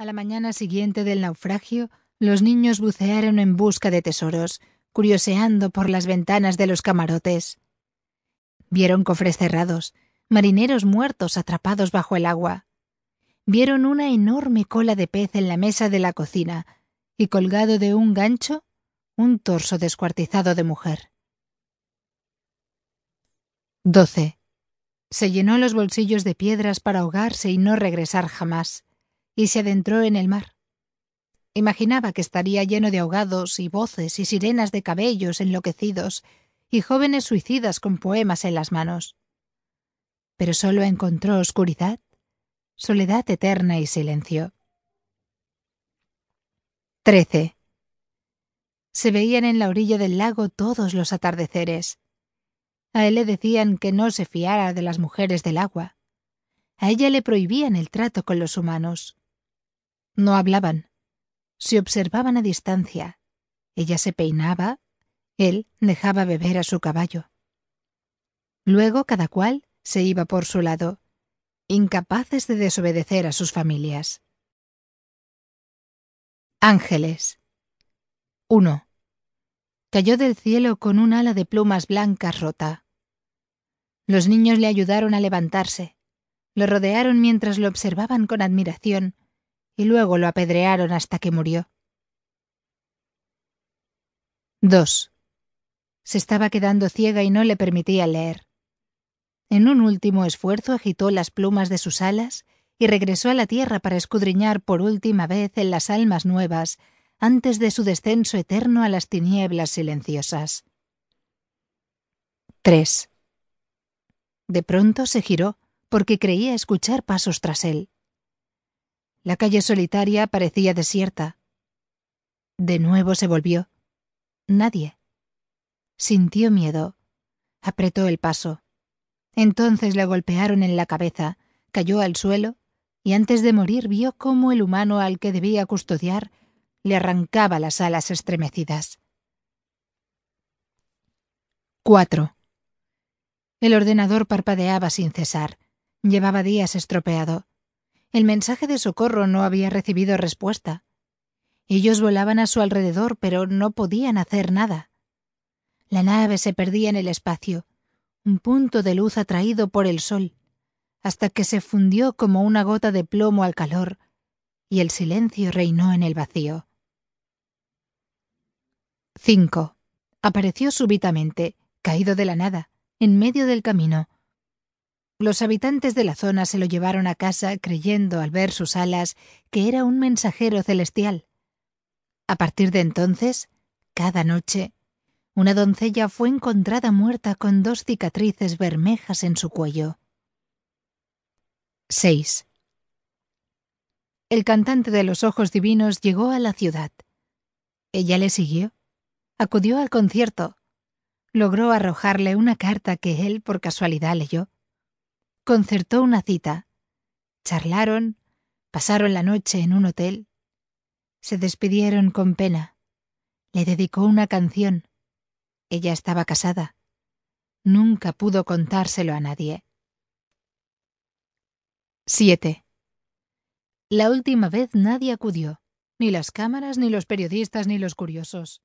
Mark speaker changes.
Speaker 1: A la mañana siguiente del naufragio, los niños bucearon en busca de tesoros, curioseando por las ventanas de los camarotes. Vieron cofres cerrados, marineros muertos atrapados bajo el agua. Vieron una enorme cola de pez en la mesa de la cocina y colgado de un gancho un torso descuartizado de mujer. 12. Se llenó los bolsillos de piedras para ahogarse y no regresar jamás y se adentró en el mar. Imaginaba que estaría lleno de ahogados y voces y sirenas de cabellos enloquecidos y jóvenes suicidas con poemas en las manos. Pero solo encontró oscuridad, soledad eterna y silencio. 13. Se veían en la orilla del lago todos los atardeceres. A él le decían que no se fiara de las mujeres del agua. A ella le prohibían el trato con los humanos. No hablaban. Se observaban a distancia. Ella se peinaba, él dejaba beber a su caballo. Luego cada cual se iba por su lado, incapaces de desobedecer a sus familias. Ángeles. 1. Cayó del cielo con un ala de plumas blancas rota. Los niños le ayudaron a levantarse. Lo rodearon mientras lo observaban con admiración, y luego lo apedrearon hasta que murió. 2. Se estaba quedando ciega y no le permitía leer. En un último esfuerzo agitó las plumas de sus alas y regresó a la tierra para escudriñar por última vez en las almas nuevas antes de su descenso eterno a las tinieblas silenciosas. 3. De pronto se giró porque creía escuchar pasos tras él. La calle solitaria parecía desierta. De nuevo se volvió. Nadie. Sintió miedo. Apretó el paso. Entonces le golpearon en la cabeza, cayó al suelo y antes de morir vio cómo el humano al que debía custodiar le arrancaba las alas estremecidas. 4. El ordenador parpadeaba sin cesar. Llevaba días estropeado. El mensaje de socorro no había recibido respuesta. Ellos volaban a su alrededor, pero no podían hacer nada. La nave se perdía en el espacio, un punto de luz atraído por el sol, hasta que se fundió como una gota de plomo al calor, y el silencio reinó en el vacío. 5. Apareció súbitamente, caído de la nada, en medio del camino, los habitantes de la zona se lo llevaron a casa creyendo al ver sus alas que era un mensajero celestial. A partir de entonces, cada noche, una doncella fue encontrada muerta con dos cicatrices bermejas en su cuello. 6. El cantante de los ojos divinos llegó a la ciudad. Ella le siguió, acudió al concierto, logró arrojarle una carta que él por casualidad leyó concertó una cita. Charlaron, pasaron la noche en un hotel. Se despidieron con pena. Le dedicó una canción. Ella estaba casada. Nunca pudo contárselo a nadie. 7. La última vez nadie acudió, ni las cámaras, ni los periodistas, ni los curiosos.